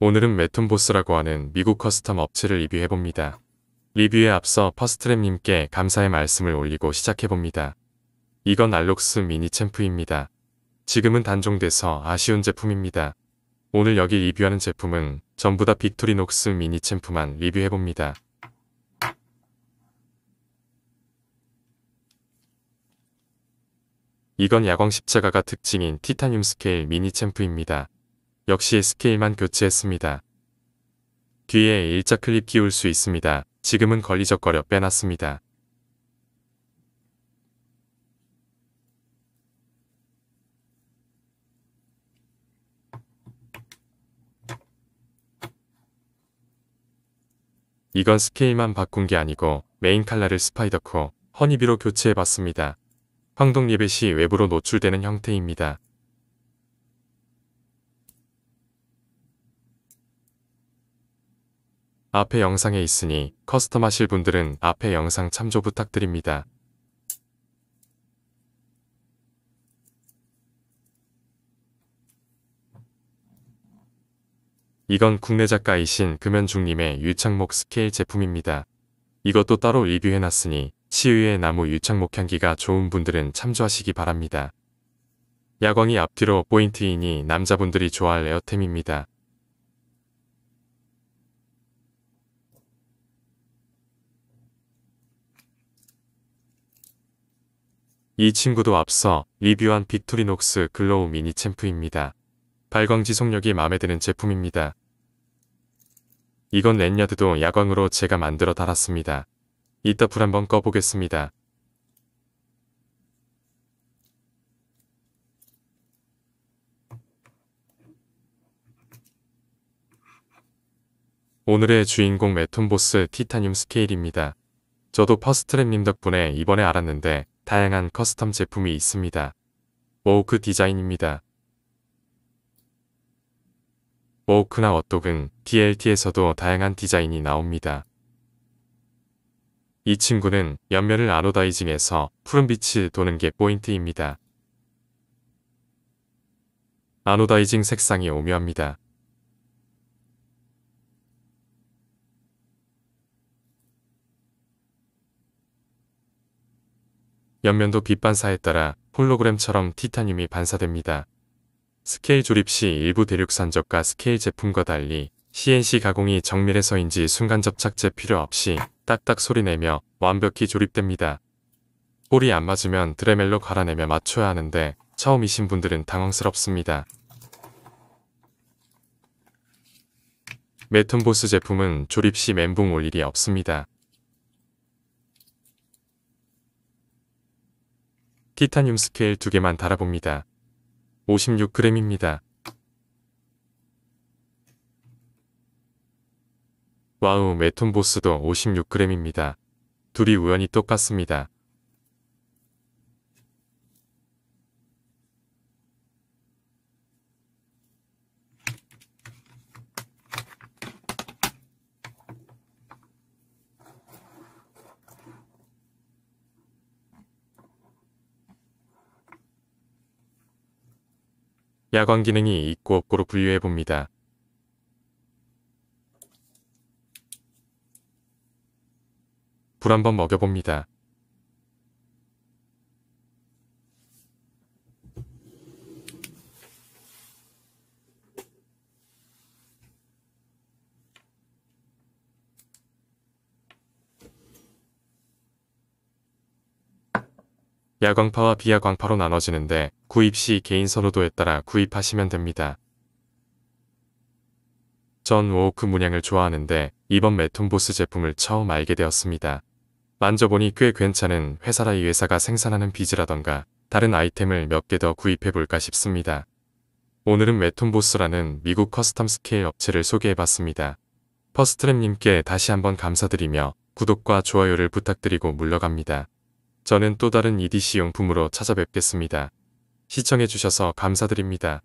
오늘은 메툰보스라고 하는 미국 커스텀 업체를 리뷰해봅니다. 리뷰에 앞서 퍼스트랩님께 감사의 말씀을 올리고 시작해봅니다. 이건 알록스 미니 챔프입니다. 지금은 단종돼서 아쉬운 제품입니다. 오늘 여기 리뷰하는 제품은 전부 다 빅토리녹스 미니 챔프만 리뷰해봅니다. 이건 야광 십자가가 특징인 티타늄 스케일 미니 챔프입니다. 역시 스케일만 교체했습니다. 뒤에 일자 클립 끼울 수 있습니다. 지금은 걸리적거려 빼놨습니다. 이건 스케일만 바꾼 게 아니고 메인 칼라를 스파이더코, 허니비로 교체해봤습니다. 황동 예배 시 외부로 노출되는 형태입니다. 앞에 영상에 있으니 커스텀하실 분들은 앞에 영상 참조 부탁드립니다. 이건 국내 작가이신 금현중님의 유창목 스케일 제품입니다. 이것도 따로 리뷰해놨으니 시유의 나무 유창목 향기가 좋은 분들은 참조하시기 바랍니다. 야광이 앞뒤로 포인트이니 남자분들이 좋아할 에어템입니다. 이 친구도 앞서 리뷰한 빅토리녹스 글로우 미니 챔프입니다. 발광 지속력이 마음에 드는 제품입니다. 이건 랜야드도 야광으로 제가 만들어 달았습니다. 이따 불 한번 꺼보겠습니다. 오늘의 주인공 메톤보스 티타늄 스케일입니다. 저도 퍼스트랩님 덕분에 이번에 알았는데 다양한 커스텀 제품이 있습니다. 워크 디자인입니다. 워크나워독은 DLT에서도 다양한 디자인이 나옵니다. 이 친구는 옆면을 아노다이징해서 푸른빛이 도는 게 포인트입니다. 아노다이징 색상이 오묘합니다. 옆면도 빛 반사에 따라 홀로그램처럼 티타늄이 반사됩니다. 스케일 조립 시 일부 대륙 산적과 스케일 제품과 달리 CNC 가공이 정밀해서인지 순간 접착제 필요 없이 딱딱 소리내며 완벽히 조립됩니다. 홀이 안 맞으면 드레멜로 갈아내며 맞춰야 하는데 처음이신 분들은 당황스럽습니다. 메톤보스 제품은 조립 시 멘붕 올 일이 없습니다. 티타늄 스케일 두개만 달아봅니다. 56g입니다. 와우 메톤보스도 56g입니다. 둘이 우연히 똑같습니다. 야광 기능이 있고 없고로 분류해봅니다. 불 한번 먹여봅니다. 야광파와 비야광파로 나눠지는데 구입 시 개인 선호도에 따라 구입하시면 됩니다. 전 워크 문양을 좋아하는데 이번 메톤보스 제품을 처음 알게 되었습니다. 만져보니 꽤 괜찮은 회사라 이 회사가 생산하는 비즈라던가 다른 아이템을 몇 개 더 구입해볼까 싶습니다. 오늘은 메톤보스라는 미국 커스텀 스케일 업체를 소개해봤습니다. 퍼스트랩님께 다시 한번 감사드리며 구독과 좋아요를 부탁드리고 물러갑니다. 저는 또 다른 EDC 용품으로 찾아뵙겠습니다. 시청해주셔서 감사드립니다.